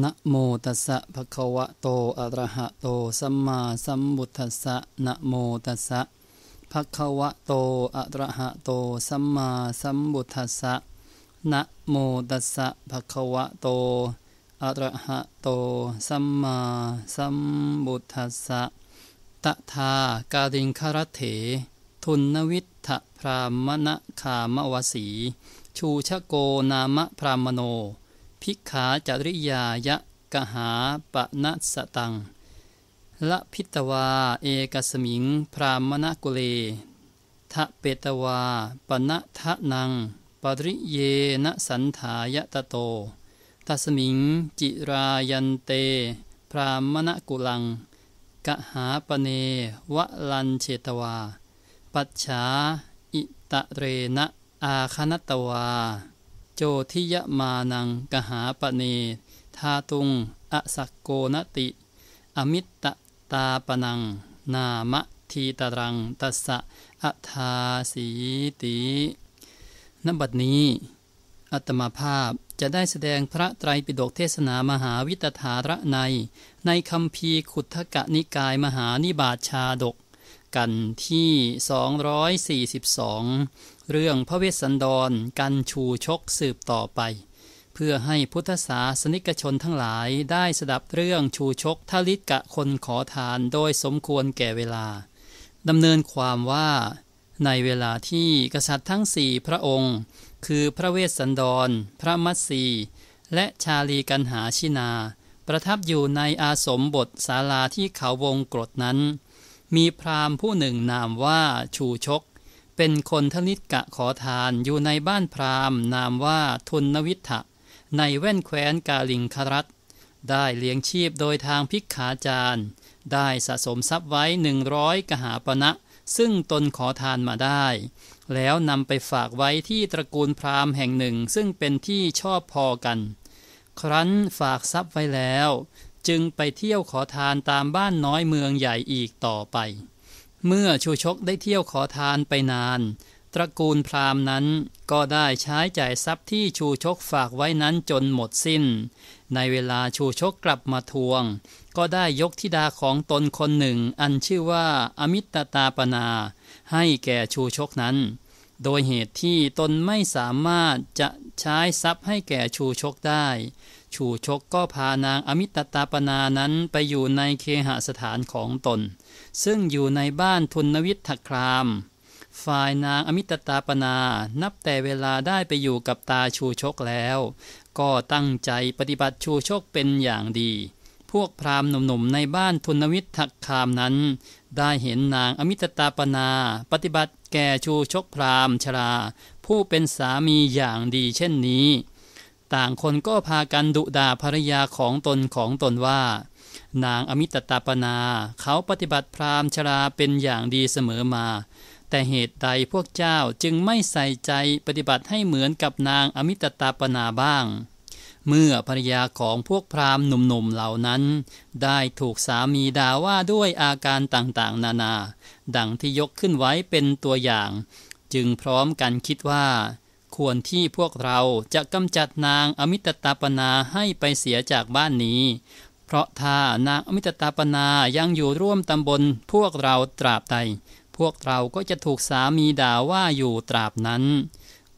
นะโมตัสสะภะคะวะโตอะระหะโตสัมมาสัมบุทัสสะนะโมตัสสะภะคะวะโตอะระหะโตสัมมาสัมบุทัสสะนะโมตัสสะภะคะวะโตอะระหะโตสัมมาสัมบุทัสสะตถาการิงคารเถ ทุนวิทธพรามณคามวสีชูชโกนามพรามโนภิกขาจริยายะกหาปะนัสตังละพิตวาเอกสมิงพรามณกุเลทะเปตวาปนะทะนังปริเยนะสันถายตโตทัสมิงจิรายันเต พรามณกุลังกะหาปเนวะลันเชตวา ปัจฉาอิตะเรนะอาคณตวาโจทิยมานังกหาปเนธาตุงอสักโกนติ อมิตตตาปนัง นามะทีตรังตัสสะอัทาสีตินบัดนี้ อัตมาภาพจะได้แสดงพระไตรปิฎกเทศนามหาวิตถาระใน ในคำพีขุทกะนิกายมหานิบาชาดก กันที่ 242เรื่องพระเวสสันดรกันชูชกสืบต่อไป เพื่อให้พุทธศาสนิกชนทั้งหลายได้สดับเรื่องชูชกทลิกะคนขอทานโดยสมควรแก่เวลาดำเนินความว่า ในเวลาที่กษัตริย์ทั้งสี่พระองค์ คือพระเวสสันดร พระมัสสี และชาลีกันหาชินา ประทับอยู่ในอาสมบทศาลาที่เขาวงกรดนั้น มีพราหมณ์ผู้หนึ่งนามว่าชูชกเป็นคนทนิกะขอทานอยู่ในบ้านพราหมณ์นามว่าทุนนวิทะในแว่นแคว้นกาลิงครัตได้เลี้ยงชีพโดยทางพิกขาจารย์ ได้สะสมทรัพย์ไว้หนึ่งร้อยกหาปณะนะซึ่งตนขอทานมาได้ แล้วนำไปฝากไว้ที่ตระกูลพราหมณ์แห่งหนึ่งซึ่งเป็นที่ชอบพอกัน ครั้นฝากทรัพย์ไว้แล้ว จึงไปเที่ยวขอทานตามบ้านน้อยเมืองใหญ่อีกต่อไปเมื่อชูชกได้เที่ยวขอทานไปนาน ตระกูลพราหมณ์นั้นก็ได้ใช้จ่ายทรัพย์ที่ชูชกฝากไว้นั้นจนหมดสิ้น ในเวลาชูชกกลับมาทวง ก็ได้ยกธิดาของตนคนหนึ่ง อันชื่อว่าอมิตตาปนาให้แก่ชูชกนั้น โดยเหตุที่ตนไม่สามารถจะใช้ทรัพย์ให้แก่ชูชกได้ ชูชกก็พานางอมิตตาปนานั้นไปอยู่ในเคหสถานของตนซึ่งอยู่ในบ้านทุนวิทธคราม ฝ่ายนางอมิตตาปนา นับแต่เวลาได้ไปอยู่กับตาชูชกแล้ว ก็ตั้งใจปฏิบัติชูชกเป็นอย่างดี พวกพราหมณ์หนุ่มๆในบ้านทุนวิทธคามนั้น ได้เห็นนางอมิตตาปนาปฏิบัติแก่ชูชกพราหมณ์ชรา ผู้เป็นสามีอย่างดีเช่นนี้ ต่างคนก็พากันดุด่าภรรยาของตนของตนว่านางอมิตตาปนาเขาปฏิบัติพราหมณ์ชราเป็นอย่างดีเสมอมา แต่เหตุใดพวกเจ้าจึงไม่ใส่ใจปฏิบัติให้เหมือนกับนางอมิตตาปนาบ้าง เมื่อภรยาของพวกพราหมณ์หนุ่มๆเหล่านั้น ได้ถูกสามีด่าว่าด้วยอาการต่างๆ นานา ดังที่ยกขึ้นไว้เป็นตัวอย่าง จึงพร้อมกันคิดว่า ควรที่พวกเราจะกำจัดนางอมิตตาปนาให้ไปเสียจากบ้านนี้เพราะถ้านางอมิตตาปนายังอยู่ร่วมตำบลพวกเราตราบใดพวกเราก็จะถูกสามีด่าว่าอยู่ตราบนั้น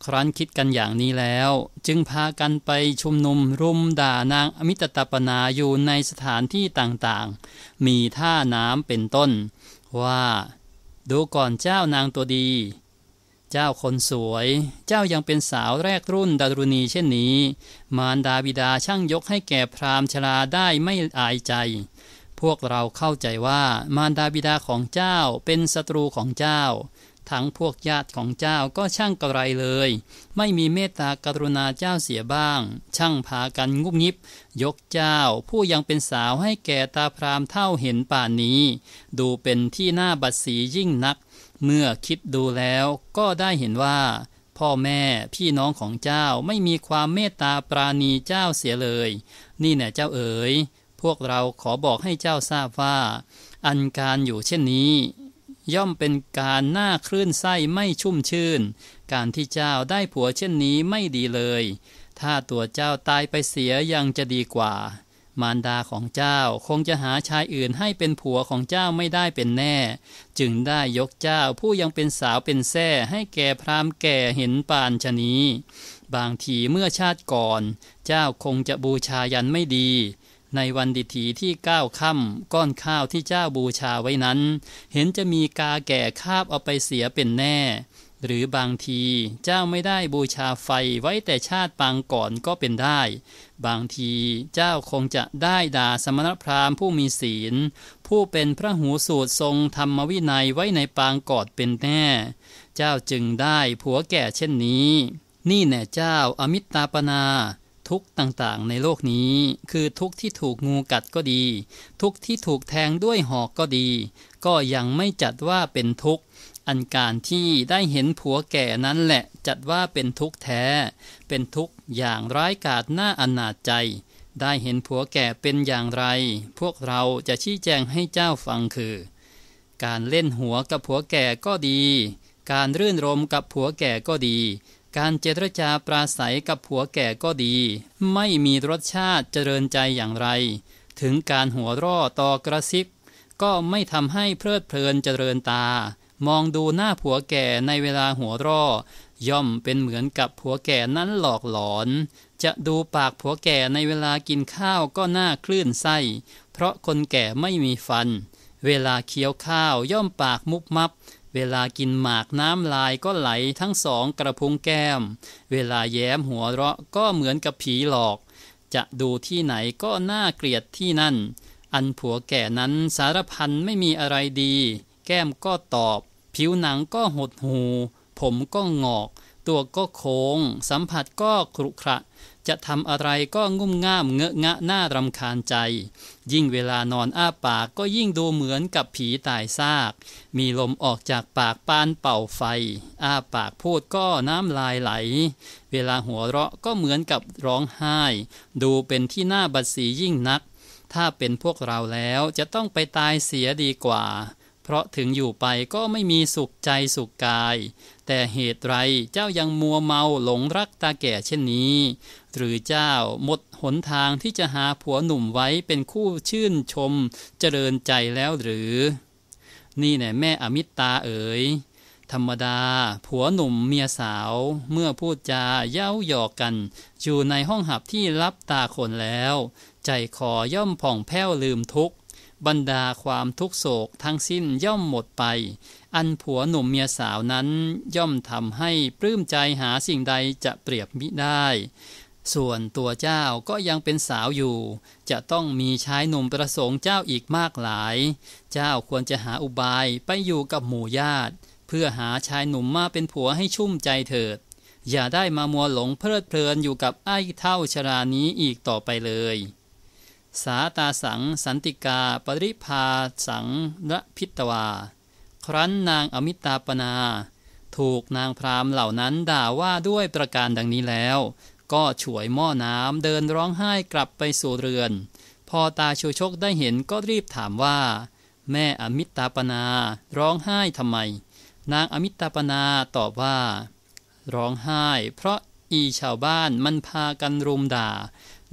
ครั้นคิดกันอย่างนี้แล้ว จึงพากันไปชุมนุมรุมด่านางอมิตตาปนาอยู่ในสถานที่ต่างๆ มีท่าน้ำเป็นต้น ว่า ดูก่อนเจ้านางตัวดีเจ้าคนสวย เจ้ายังเป็นสาวแรกรุ่นดารุณีเช่นนี้ มารดาบิดาช่างยกให้แก่พราหมณ์ชราได้ไม่อายใจ พวกเราเข้าใจว่ามารดาบิดาของเจ้าเป็นศัตรูของเจ้า ทั้งพวกญาติของเจ้าก็ช่างกระไรเลย ไม่มีเมตตากรุณาเจ้าเสียบ้าง ช่างพากันงุบงิบ ยกเจ้า ผู้ยังเป็นสาวให้แก่ตาพรามเท่าเห็นป่านนี้ ดูเป็นที่หน้าบัดสียิ่งนักเมื่อคิดดูแล้วก็ได้เห็นว่า พ่อแม่พี่น้องของเจ้าไม่มีความเมตตาปราณีเจ้าเสียเลย นี่แน่เจ้าเอ๋ย พวกเราขอบอกให้เจ้าทราบว่าอันการอยู่เช่นนี้ ย่อมเป็นการน่าคลื่นไส้ไม่ชุ่มชื่นการที่เจ้าได้ผัวเช่นนี้ไม่ดีเลย ถ้าตัวเจ้าตายไปเสียยังจะดีกว่ามารดาของเจ้าคงจะหาชายอื่นให้เป็นผัวของเจ้าไม่ได้เป็นแน่ จึงได้ยกเจ้าผู้ยังเป็นสาวเป็นแท่ให้แก่พรามแก่เห็นปานชนี บางทีเมื่อชาติก่อนเจ้าคงจะบูชายันไม่ดี ในวันดิถีที่ก้าวค่ำ ก้อนข้าวที่เจ้าบูชาไว้นั้นเห็นจะมีกาแก่คาบเอาไปเสียเป็นแน่หรือบางทีเจ้าไม่ได้บูชาไฟไว้แต่ชาติปางก่อนก็เป็นได้ บางทีเจ้าคงจะได้ด่าสมณพราหมณ์ผู้มีศีลผู้เป็นพระหูสูตรทรงธรรมวินัยไว้ในปางกอดเป็นแน่เจ้าจึงได้ผัวแก่เช่นนี้ นี่แน่เจ้าอมิตตาปนาทุกต่างๆ ในโลกนี้ คือทุกที่ถูกงูกัดก็ดี ทุกที่ถูกแทงด้วยหอกก็ดี ก็ยังไม่จัดว่าเป็นทุกข์อันการที่ได้เห็นผัวแก่นั้นแหละจัดว่าเป็นทุกข์แท้ เป็นทุกข์อย่างร้ายกาจหน้าอนาจใจ ได้เห็นผัวแก่เป็นอย่างไร พวกเราจะชี้แจงให้เจ้าฟังคือ การเล่นหัวกับผัวแก่ก็ดี การรื่นรมกับผัวแก่ก็ดี การเจรจาปราศัยกับผัวแก่ก็ดี ไม่มีรสชาติเจริญใจอย่างไร ถึงการหัวร่อต่อกระซิบ ก็ไม่ทำให้เพลิดเพลินเจริญตามองดูหน้าผัวแก่ในเวลาหัวร่อย่อมเป็นเหมือนกับผัวแก่นั้นหลอกหลอน จะดูปากผัวแก่ในเวลากินข้าวก็หน้าคลื่นไส้เพราะคนแก่ไม่มีฟัน เวลาเคี้ยวข้าวย่อมปากมุบมับ เวลากินหมากน้ำลายก็ไหลทั้งสองกระพุ้งแก้มเวลาแย้มหัวเราะก็เหมือนกับผีหลอก จะดูที่ไหนก็น่าเกลียดที่นั่น อันผัวแก่นั้นสารพันไม่มีอะไรดี แก้มก็ตอบผิวหนังก็หดหู ผมก็งอก ตัวก็โค้ง สัมผัสก็ครุขระจะทำอะไรก็งุ่มง่ามเงอะงะหน้ารำคาญใจ ยิ่งเวลานอนอ้าปากก็ยิ่งดูเหมือนกับผีตายซาก มีลมออกจากปากปานเป่าไฟ อ้าปากพูดก็น้ำลายไหล เวลาหัวเราะก็เหมือนกับร้องไห้ ดูเป็นที่หน้าบัดสียิ่งนัก ถ้าเป็นพวกเราแล้วจะต้องไปตายเสียดีกว่าเพราะถึงอยู่ไปก็ไม่มีสุขใจสุขกาย แต่เหตุไรเจ้ายังมัวเมาหลงรักตาแก่เช่นนี้ หรือเจ้าหมดหนทางที่จะหาผัวหนุ่มไว้เป็นคู่ชื่นชมเจริญใจแล้วหรือ นี่แน่แม่อมิตตาเอ๋ยธรรมดาผัวหนุ่มเมียสาว เมื่อพูดจาเย้าหยอกกันอยู่ในห้องหับที่รับตาคนแล้ว ใจคอย่อมผ่องแผ้วลืมทุกข์บรรดาความทุกโศกทั้งสิ้นย่อมหมดไป อันผัวหนุ่มเมียสาวนั้นย่อมทำให้ปลื้มใจหาสิ่งใดจะเปรียบมิได้ ส่วนตัวเจ้าก็ยังเป็นสาวอยู่ จะต้องมีชายหนุ่มประสงค์เจ้าอีกมากหลาย เจ้าควรจะหาอุบายไปอยู่กับหมู่ญาติ เพื่อหาชายหนุ่มมาเป็นผัวให้ชุ่มใจเถิด อย่าได้มามัวหลงเพลิดเพลินอยู่กับไอ้เท่าชรานี้อีกต่อไปเลยสาตาสังสันติกาปริพาสังระพิตวา ครั้นนางอมิตาปนาถูกนางพรามเหล่านั้นด่าว่าด้วยประการดังนี้แล้ว ก็ฉวยหม้อน้ำเดินร้องไห้กลับไปสู่เรือน พอตาชูชกได้เห็นก็รีบถามว่า แม่อมิตาปนาร้องไห้ทำไม นางอมิตาปนาตอบว่า ร้องไห้ เพราะอีชาวบ้านมันพากันรุมด่า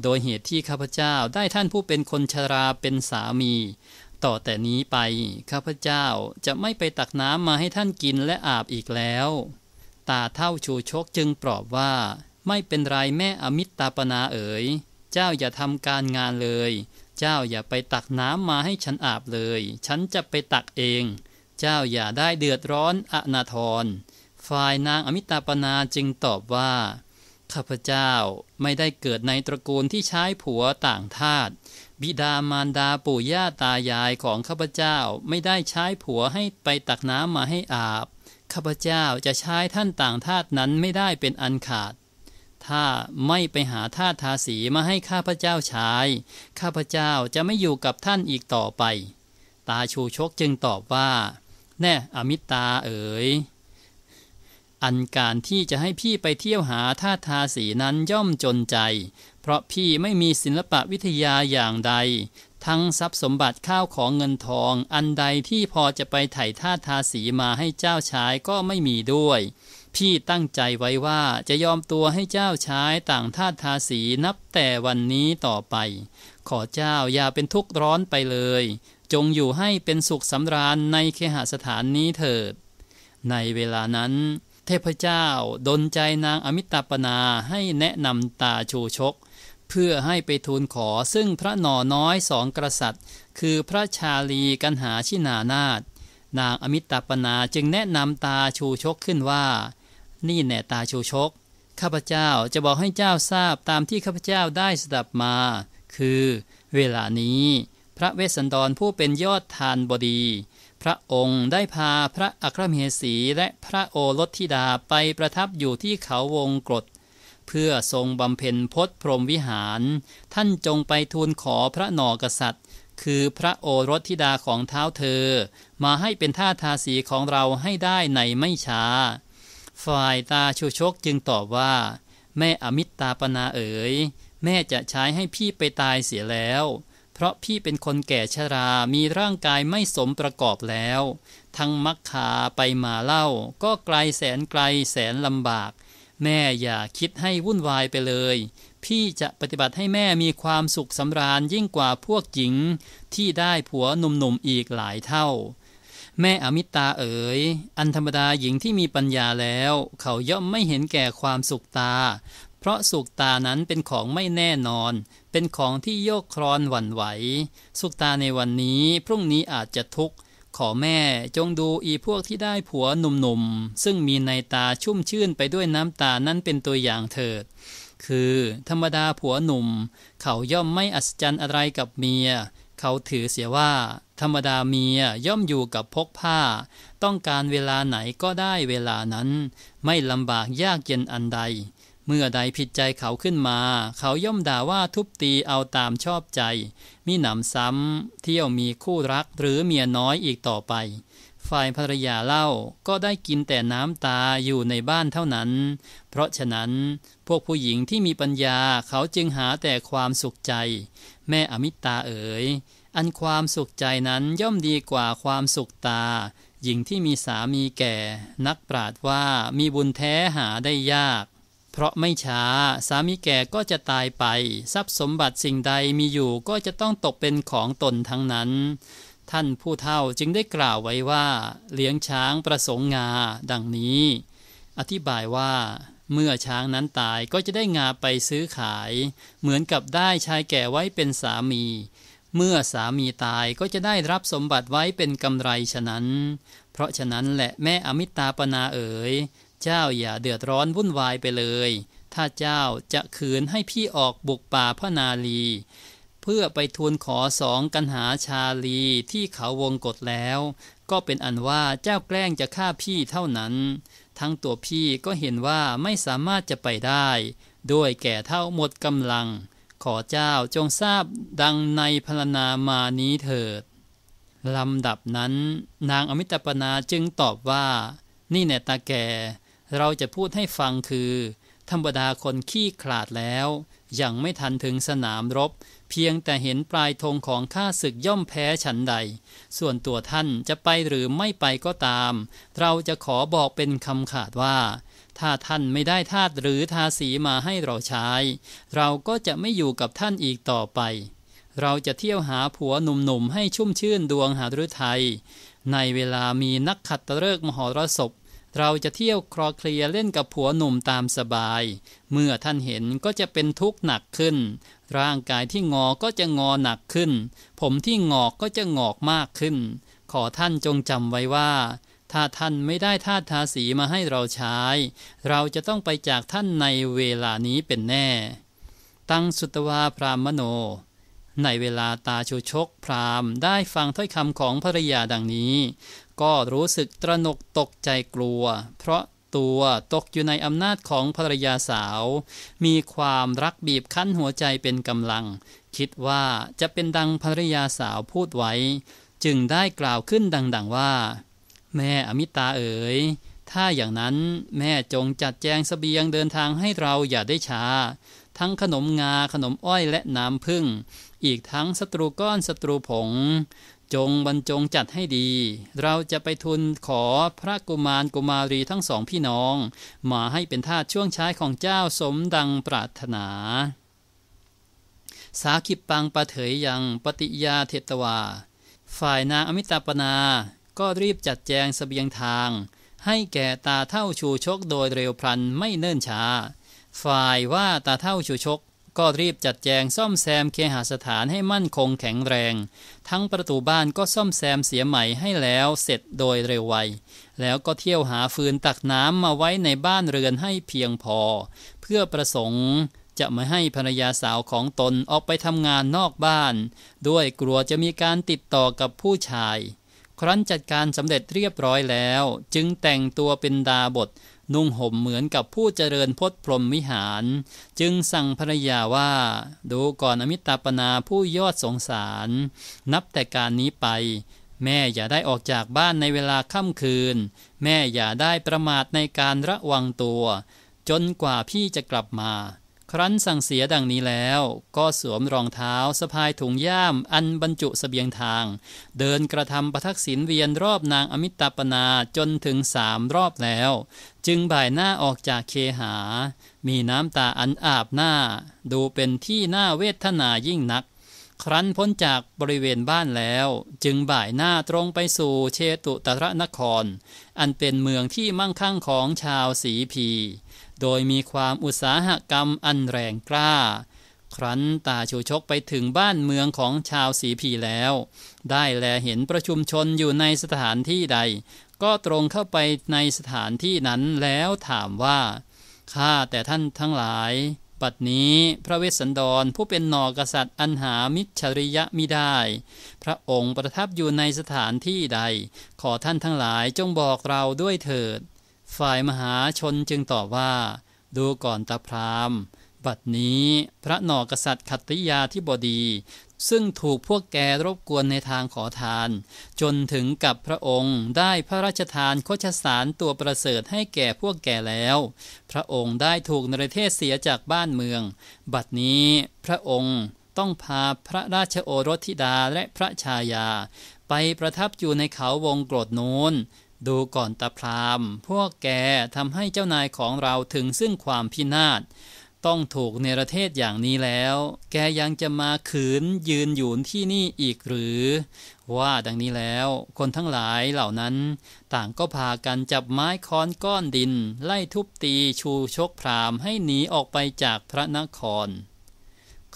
โดยเหตุที่ข้าพเจ้าได้ท่านผู้เป็นคนชราเป็นสามี ต่อแต่นี้ไปข้าพเจ้าจะไม่ไปตักน้ำมาให้ท่านกินและอาบอีกแล้ว ตาเท่าชูชกจึงปลอบว่า ไม่เป็นไรแม่อมิตตาปนาเอ๋ย เจ้าอย่าทำการงานเลย เจ้าอย่าไปตักน้ำมาให้ฉันอาบเลยฉันจะไปตักเอง เจ้าอย่าได้เดือดร้อนอนาทรฝ่ายนางอมิตาปนาจึงตอบว่าข้าพเจ้าไม่ได้เกิดในตระกูลที่ใช้ผัวต่างทาตบิดามารดาปู่ย่าตายายของข้าพเจ้าไม่ได้ใช้ผัวให้ไปตักน้ำมาให้อาบ ข้าพเจ้าจะใช้ท่านต่างทาตนั้นไม่ได้เป็นอันขาด ถ้าไม่ไปหาทาตทาสีมาให้ข้าพเจ้าใช้ ข้าพเจ้าจะไม่อยู่กับท่านอีกต่อไป ตาชูชกจึงตอบว่า แน่ อมิตาเอ๋ยอันการที่จะให้พี่ไปเที่ยวหาท่าทาสีนั้นย่อมจนใจ เพราะพี่ไม่มีศิลปะวิทยาอย่างใด ทั้งทรัพย์สมบัติข้าวของเงินทอง อันใดที่พอจะไปไถ่ท่าทาสีมาให้เจ้าชายก็ไม่มีด้วย พี่ตั้งใจไว้ว่าจะยอมตัวให้เจ้าชายต่างท่าทาสีนับแต่วันนี้ต่อไป ขอเจ้าอย่าเป็นทุกข์ร้อนไปเลย จงอยู่ให้เป็นสุขสำราญในเคหสถานนี้เถิด ในเวลานั้นเทพเจ้าดนใจนางอมิตาปนาให้แนะนำตาชูชก เพื่อให้ไปทูลขอซึ่งพระหน่อน้อยสองกษัตริย์ คือพระชาลีกันหาชินานาตนางอมิตาปนาจึงแนะนำตาชูชกขึ้นว่า นี่แน่ตาชูชก ข้าพเจ้าจะบอกให้เจ้าทราบตามที่ข้าพเจ้าได้สดับมา คือ เวลานี้ พระเวสสันดรผู้เป็นยอดทานบดีพระองค์ได้พาพระอัครมเหสีและพระโอรสธิดาไปประทับอยู่ที่เขาวงกรดเพื่อทรงบำเพ็ญพศพรหมวิหาร ท่านจงไปทูลขอพระหนอกษัตริย์ คือพระโอรสธิดาของเท้าเธอมาให้เป็นท่าทาสีของเราให้ได้ในไม่ช้า ฝ่ายตาชูชกจึงตอบว่า แม่อมิตตาปนาเอ๋ย แม่จะใช้ให้พี่ไปตายเสียแล้วเพราะพี่เป็นคนแก่ชรามีร่างกายไม่สมประกอบแล้ว ทั้งมักคาไปมาเล่า ก็ไกลแสนไกลแสนลำบาก แม่อย่าคิดให้วุ่นวายไปเลย พี่จะปฏิบัติให้แม่มีความสุขสำราญยิ่งกว่าพวกหญิง ที่ได้ผัวหนุ่มๆอีกหลายเท่า แม่อมิตาเอ๋ย อันธรรมดาหญิงที่มีปัญญาแล้ว เขาย่อมไม่เห็นแก่ความสุขตาเพราะสุกตานั้นเป็นของไม่แน่นอน เป็นของที่โยกคลอนหวั่นไหว สุกตาในวันนี้พรุ่งนี้อาจจะทุกข์ ขอแม่จงดูอีพวกที่ได้ผัวหนุ่มๆ ซึ่งมีในตาชุ่มชื่นไปด้วยน้ำตานั้นเป็นตัวอย่างเถิด คือ ธรรมดาผัวหนุ่ม เขาย่อมไม่อัศจรรย์อะไรกับเมีย เขาถือเสียว่า ธรรมดาเมียย่อมอยู่กับพกผ้า ต้องการเวลาไหนก็ได้เวลานั้น ไม่ลำบากยากเย็นอันใดเมื่อใดผิดใจเขาขึ้นมา เขาย่อมด่าว่าทุบตีเอาตามชอบใจมิหนำซ้ำ เที่ยวมีคู่รักหรือเมียน้อยอีกต่อไป ฝ่ายภรรยาเล่าก็ได้กินแต่น้ำตาอยู่ในบ้านเท่านั้น เพราะฉะนั้นพวกผู้หญิงที่มีปัญญาเขาจึงหาแต่ความสุขใจ แม่อมิตาเอ๋ยอันความสุขใจนั้นย่อมดีกว่าความสุขตา หญิงที่มีสามีแก่ นักปราดว่ามีบุญแท้หาได้ยากเพราะไม่ช้าสามีแก่ก็จะตายไปทรัพย์สมบัติสิ่งใดมีอยู่ก็จะต้องตกเป็นของตนทั้งนั้น ท่านผู้เฒ่าจึงได้กล่าวไว้ว่าเลี้ยงช้างประสงงาดังนี้ อธิบายว่า เมื่อช้างนั้นตายก็จะได้งาไปซื้อขาย เหมือนกับได้ชายแก่ไว้เป็นสามี เมื่อสามีตายก็จะได้รับสมบัติไว้เป็นกำไรฉะนั้น เพราะฉะนั้นแหละแม่อมิตาปนาเอ๋ยเจ้าอย่าเดือดร้อนวุ่นวายไปเลย ถ้าเจ้าจะขืนให้พี่ออกบุกป่าพระนาลี เพื่อไปทูลขอสองกันหาชาลีที่เขาวงกฏแล้ว ก็เป็นอันว่าเจ้าแกล้งจะฆ่าพี่เท่านั้น ทั้งตัวพี่ก็เห็นว่าไม่สามารถจะไปได้ ด้วยแก่เท่าหมดกำลัง ขอเจ้าจงทราบดังในพรนามานี้เถิดลำดับนั้นนางอมิตรปนาจึงตอบว่า นี่แน่ตาแกเราจะพูดให้ฟังคือ ธรรมดาคนขี้ขลาดแล้ว ยังไม่ทันถึงสนามรบ เพียงแต่เห็นปลายธงของข้าศึกย่อมแพ้ฉันใด ส่วนตัวท่านจะไปหรือไม่ไปก็ตาม เราจะขอบอกเป็นคำขาดว่าถ้าท่านไม่ได้ทาตหรือทาสีมาให้เราใช้ เราก็จะไม่อยู่กับท่านอีกต่อไป เราจะเที่ยวหาผัวหนุ่มๆให้ชุ่มชื่นดวงหาฤทัยในเวลามีนักขัดตเลิกมหรสพเราจะเที่ยว คลอเคลียเล่นกับผัวหนุ่มตามสบาย เมื่อท่านเห็นก็จะเป็นทุกข์หนักขึ้น ร่างกายที่งอก็จะงอหนักขึ้น ผมที่งอกก็จะงอกมากขึ้น ขอท่านจงจำไว้ว่า ถ้าท่านไม่ได้ท่าทาสีมาให้เราใช้ เราจะต้องไปจากท่านในเวลานี้เป็นแน่ ตังสุตวาพรามโนในเวลาตาชูชกพรามได้ฟังถ้อยคำของภรรยาดังนี้ก็รู้สึกตระหนกตกใจกลัว เพราะตัวตกอยู่ในอำนาจของภรรยาสาว มีความรักบีบคั้นหัวใจเป็นกำลัง คิดว่าจะเป็นดังภรรยาสาวพูดไว้ จึงได้กล่าวขึ้นดังๆว่า แม่อมิตาเอ๋ยถ้าอย่างนั้นแม่จงจัดแจงสเสบียงเดินทางให้เราอย่าได้ช้า ทั้งขนมงาขนมอ้อยและน้ำพึ่งอีกทั้งศัตรูก้อนศัตรูผงจงบรรจงจัดให้ดี เราจะไปทุนขอพระกุมารกุมารีทั้งสองพี่น้อง มาให้เป็นทาสช่วงใช้ของเจ้าสมดังปรารถนา สาคิปังปะเถยยังปฏิยาเทตวา ฝ่ายนางอมิตาปนา ก็รีบจัดแจงสเสบียงทาง ให้แก่ตาเท่าชูชกโดยเร็วพลันไม่เนิ่นช้า ฝ่ายว่าตาเท่าชูชกก็รีบจัดแจงซ่อมแซมเคหสถานให้มั่นคงแข็งแรง ทั้งประตูบ้านก็ซ่อมแซมเสียใหม่ให้แล้วเสร็จโดยเร็วไว แล้วก็เที่ยวหาฟืนตักน้ำมาไว้ในบ้านเรือนให้เพียงพอ เพื่อประสงค์จะไม่ให้ภรรยาสาวของตนออกไปทำงานนอกบ้าน ด้วยกลัวจะมีการติดต่อกับผู้ชาย ครั้นจัดการสำเร็จเรียบร้อยแล้ว จึงแต่งตัวเป็นดาบทนุ่งห่มเหมือนกับผู้เจริญพจนพรหมวิหาร จึงสั่งภรยาว่า ดูก่อนอมิตาปนาผู้ยอดสงสาร นับแต่การนี้ไป แม่อย่าได้ออกจากบ้านในเวลาค่ำคืน แม่อย่าได้ประมาทในการระวังตัว จนกว่าพี่จะกลับมาครั้นสั่งเสียดังนี้แล้ว ก็สวมรองเท้าสะพายถุงย่าม อันบรรจุสเสบียงทาง เดินกระทำประทักษิณเวียนรอบนางอมิตาปนาจนถึงสามรอบแล้ว จึงบ่ายหน้าออกจากเคหา มีน้ำตาอันอาบหน้า ดูเป็นที่หน้าเวทนายิ่งนัก ครั้นพ้นจากบริเวณบ้านแล้วจึงบ่ายหน้าตรงไปสู่เชตุตระนคร อันเป็นเมืองที่มั่งคั่งของชาวสีพีโดยมีความอุตสาหกรรมอันแรงกล้า ครั้นตาชูชกไปถึงบ้านเมืองของชาวสีผีแล้ว ได้แลเห็นประชุมชนอยู่ในสถานที่ใด ก็ตรงเข้าไปในสถานที่นั้นแล้วถามว่า ข้า แต่ท่านทั้งหลายปัดนี้พระเวสสันดรผู้เป็นนอกษัตริย์อันหามิชริยะมิได้ พระองค์ประทับอยู่ในสถานที่ใด ขอท่านทั้งหลายจงบอกเราด้วยเถิดฝ่ายมหาชนจึงตอบว่า ดูก่อนตาพราม บัดนี้พระนอกษัตริย์ขัตติยาธิบดี ซึ่งถูกพวกแกรบกวนในทางขอทาน จนถึงกับพระองค์ได้พระราชทานโคชสารตัวประเสริฐให้แก่พวกแกแล้ว พระองค์ได้ถูกนรเทศเสียจากบ้านเมือง บัดนี้พระองค์ต้องพาพระราชโอรสธิดาและพระชายา ไปประทับอยู่ในเขาวงโกรดโน้นดูก่อนตาพรามพวกแกทำให้เจ้านายของเราถึงซึ่งความพินาศต้องถูกเนรเทศอย่างนี้แล้ว แกยังจะมาขืนยืนอยู่ที่นี่อีกหรือ ว่าดังนี้แล้วคนทั้งหลายเหล่านั้น ต่างก็พากันจับไม้ค้อนก้อนดิน ไล่ทุบตีชูชกพรามให้หนีออกไปจากพระนคร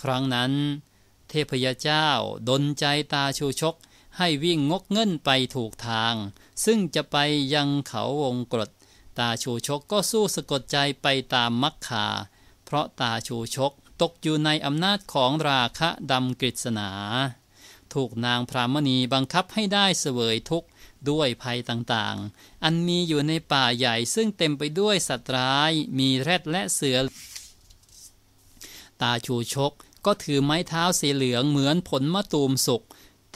ครั้งนั้นเทพยเจ้าดนใจตาชูชกให้วิ่งงกเงินไปถูกทาง ซึ่งจะไปยังเขาวงกดตาชูชกก็สู้สะกดใจไปตามมักคาเพราะตาชูชกตกอยู่ในอำนาจของราคะดำกฤษณา ถูกนางพรามณีบังคับให้ได้เสวยทุกข์ด้วยภัยต่างๆ อันมีอยู่ในป่าใหญ่ซึ่งเต็มไปด้วยสัตว์ร้ายมีแรดและเสือ ตาชูชกก็ถือไม้เท้าสีเหลืองเหมือนผลมะตูมสุก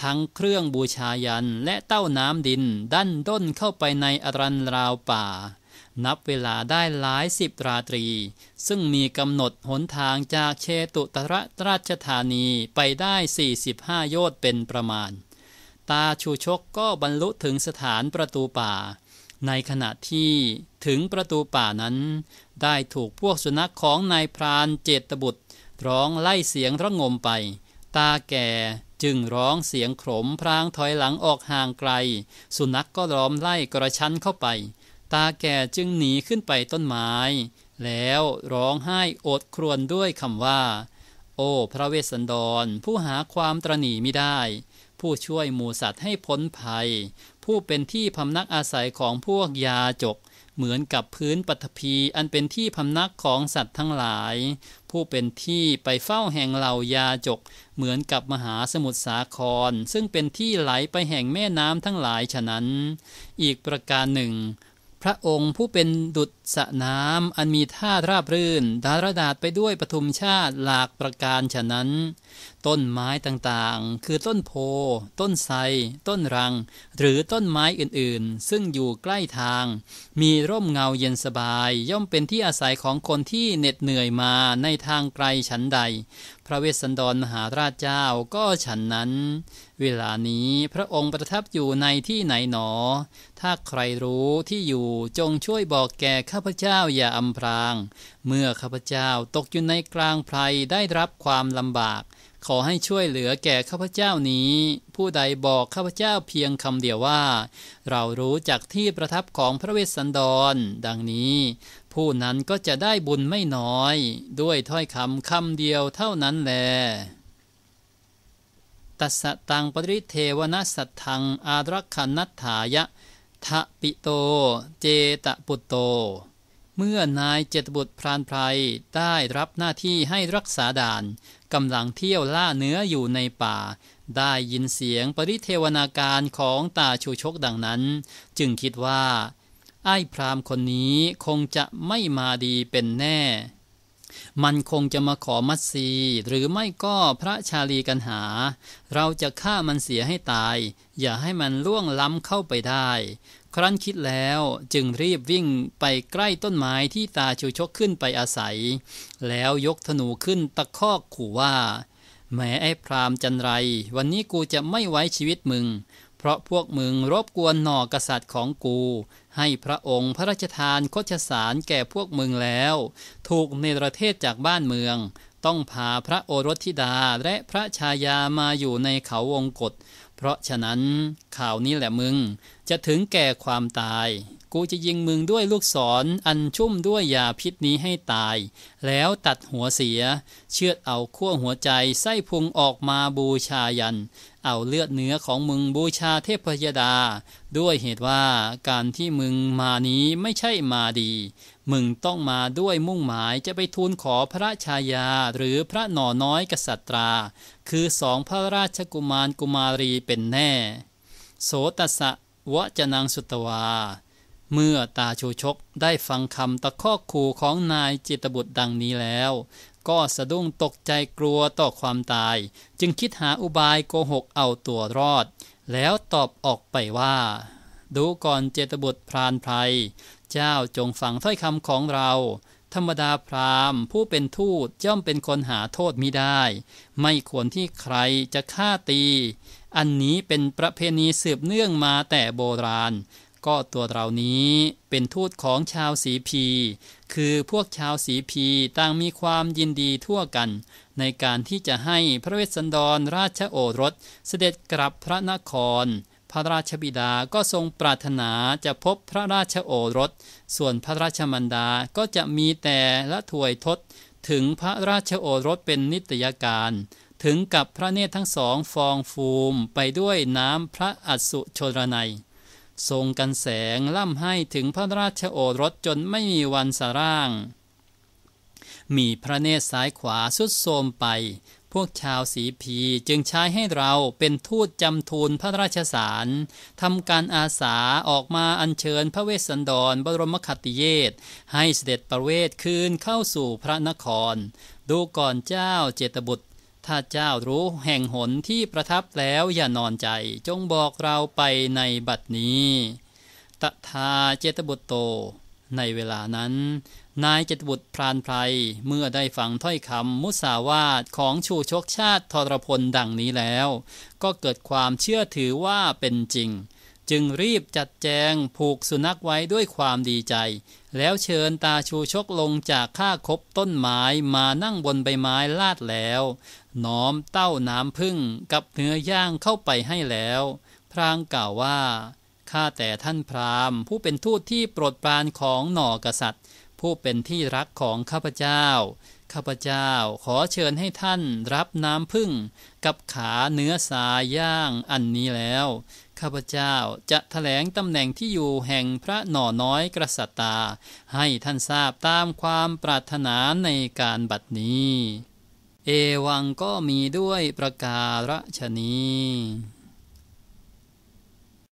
ทั้งเครื่องบูชายันและเต้าน้ำดินดันด้นเข้าไปในอรันราวป่า นับเวลาได้หลายสิบราตรี ซึ่งมีกำหนดหนทางจากเชตุตระราชธานีไปได้ 45 โยชน์เป็นประมาณ ตาชูชกก็บรรลุถึงสถานประตูป่า ในขณะที่ถึงประตูป่านั้น ได้ถูกพวกสุนัขของนายพรานเจตบุตร ร้องไล่เสียงระงมไปตาแก่จึงร้องเสียงโขมพรางถอยหลังออกห่างไกล สุนัขกก็ล้อมไล่กระชั้นเข้าไป ตาแก่จึงหนีขึ้นไปต้นไม้แล้วร้องไห้โอดครวญด้วยคำว่า โอ้พระเวสสันดรผู้หาความตรณีไม่ได้ ผู้ช่วยหมูสัตว์ให้พ้นภัย ผู้เป็นที่พำนักอาศัยของพวกยาจกเหมือนกับพื้นปฐพีอันเป็นที่พำนักของสัตว์ทั้งหลาย ผู้เป็นที่ไปเฝ้าแห่งเหล่ายาจก เหมือนกับมหาสมุทรสาคร ซึ่งเป็นที่ไหลไปแห่งแม่น้ำทั้งหลายฉะนั้น อีกประการหนึ่ง พระองค์ผู้เป็นดุจสะน้ำอันมีท่าราบรื่นดารดาดไปด้วยปฐุมชาติหลากประการฉะนั้นต้นไม้ต่างๆ คือต้นโพ ต้นไทรต้นรัง หรือต้นไม้อื่นๆ ซึ่งอยู่ใกล้ทาง มีร่มเงาเย็นสบายย่อมเป็นที่อาศัยของคนที่เหน็ดเหนื่อยมาในทางไกลฉันใด พระเวสสันดรมหาราชเจ้า ก็ฉันนั้น เวลานี้พระองค์ประทับอยู่ในที่ไหนหนอ ถ้าใครรู้ที่อยู่จงช่วยบอกแก่ ข้าพเจ้าอย่าอำพราง เมื่อข้าพเจ้าตกอยู่ในกลางไพรได้รับความลำบากขอให้ช่วยเหลือแก่ข้าพเจ้านี้ ผู้ใดบอกข้าพเจ้าเพียงคำเดียวว่า เรารู้จักที่ประทับของพระเวสสันดร ดังนี้ผู้นั้นก็จะได้บุญไม่น้อย ด้วยถ้อยคำคำเดียวเท่านั้นแล ตัสตังปริเทวนสัตถังอารักขนัถายะทะปิโตเจตปุตโต เมื่อนายเจตบุตรพรานไพรได้รับหน้าที่ให้รักษาด่านกำลังเที่ยวล่าเนื้ออยู่ในป่า ได้ยินเสียงปริเทวนาการของตาชูชกดังนั้น จึงคิดว่า ไอ้พรามคนนี้คงจะไม่มาดีเป็นแน่ มันคงจะมาขอมัดซีหรือไม่ก็พระชาลีกันหา เราจะฆ่ามันเสียให้ตาย อย่าให้มันล่วงล้ำเข้าไปได้ครั้นคิดแล้วจึงรีบวิ่งไปใกล้ต้นไม้ที่ตาชูชกขึ้นไปอาศัย แล้วยกธนูขึ้นตะคอกขู่ว่า แม้ไอ้พรามจันไร วันนี้กูจะไม่ไว้ชีวิตมึง เพราะพวกมึงรบกวนหน่อกษัตริย์ของกู ให้พระองค์พระราชทานโคชสารแก่พวกมึงแล้ว ถูกในประเทศจากบ้านเมืองต้องพาพระโอรสธิดาและพระชายามาอยู่ในเขาวงกฏเพราะฉะนั้นข่าวนี้แหละมึง จะถึงแก่ความตาย กูจะยิงมึงด้วยลูกศรออันชุ่มด้วยยาพิษนี้ให้ตาย แล้วตัดหัวเสีย เชือดเอาขั้วหัวใจไส้พุงออกมาบูชายัน เอาเลือดเนื้อของมึงบูชาเทพยดา ด้วยเหตุว่าการที่มึงมานี้ไม่ใช่มาดีมึงต้องมาด้วยมุ่งหมายจะไปทูลขอพระชายาหรือพระหน่อน้อยกษัตรา คือสองพระราชกุมารกุมารีเป็นแน่โสตสะวะจนังสุตวา เมื่อตาชูชกได้ฟังคำตะคอกขู่ของนายจิตบุตรดังนี้แล้ว ก็สะดุ้งตกใจกลัวต่อความตาย จึงคิดหาอุบายโกหกเอาตัวรอด แล้วตอบออกไปว่า ดูก่อนเจตบุตรพรานไพรเจ้าจงฟังถ้อยคำของเรา ธรรมดาพราหมณ์ผู้เป็นทูตย่อมเป็นคนหาโทษมิได้ ไม่ควรที่ใครจะฆ่าตี อันนี้เป็นประเพณีสืบเนื่องมาแต่โบราณ ก็ตัวเรานี้เป็นทูตของชาวสีพี คือพวกชาวสีพีต่างมีความยินดีทั่วกัน ในการที่จะให้พระเวสสันดรราชโอรสเสด็จกลับพระนครพระราชบิดาก็ทรงปรารถนาจะพบพระราชโอรส ส่วนพระราชมันดาก็จะมีแต่ละถวยทศถึงพระราชโอรสเป็นนิตยการ ถึงกับพระเนตรทั้งสองฟองฟูมไปด้วยน้ำพระอัสุชรนัย ทรงกันแสงล่ำให้ถึงพระราชโอรสจนไม่มีวันสร่าง มีพระเนตรซ้ายขวาสุดโทมไปพวกชาวสีพีจึงใช้ให้เราเป็นทูตจำทูลพระราชสารทำการอาสาออกมาอัญเชิญพระเวสสันดรบรมคติเยศให้เสด็จประเวทคืนเข้าสู่พระนคร ดูก่อนเจ้าเจตบุตร ถ้าเจ้ารู้แห่งหนที่ประทับแล้วอย่านอนใจจงบอกเราไปในบัดนี้ตถาเจตบุตรโต ในเวลานั้นนายจตบุตรพรานไพรเมื่อได้ฟังถ้อยคำมุสาวาทของชูชกชาติทรพลดังนี้แล้ว ก็เกิดความเชื่อถือว่าเป็นจริง จึงรีบจัดแจงผูกสุนัขไว้ด้วยความดีใจ แล้วเชิญตาชูชกลงจากข้าคบต้นไม้มานั่งบนใบไม้ลาดแล้ว น้อมเต้าน้ำพึ่งกับเนื้อย่างเข้าไปให้แล้ว พรางกล่าวว่าข้าแต่ท่านพราหมณ์ ผู้เป็นทูตที่โปรดปรานของหน่อกษัตริย์ผู้เป็นที่รักของข้าพเจ้า ข้าพเจ้าขอเชิญให้ท่านรับน้ำพึ่งกับขาเนื้อสาย่างอันนี้แล้ว ข้าพเจ้าจะถแถลงตำแหน่งที่อยู่แห่งพระหน่อน้อยกระสตาให้ท่านทราบตามความปรารถนาในการบัดนี้ เอวังก็มีด้วยประการฉนี้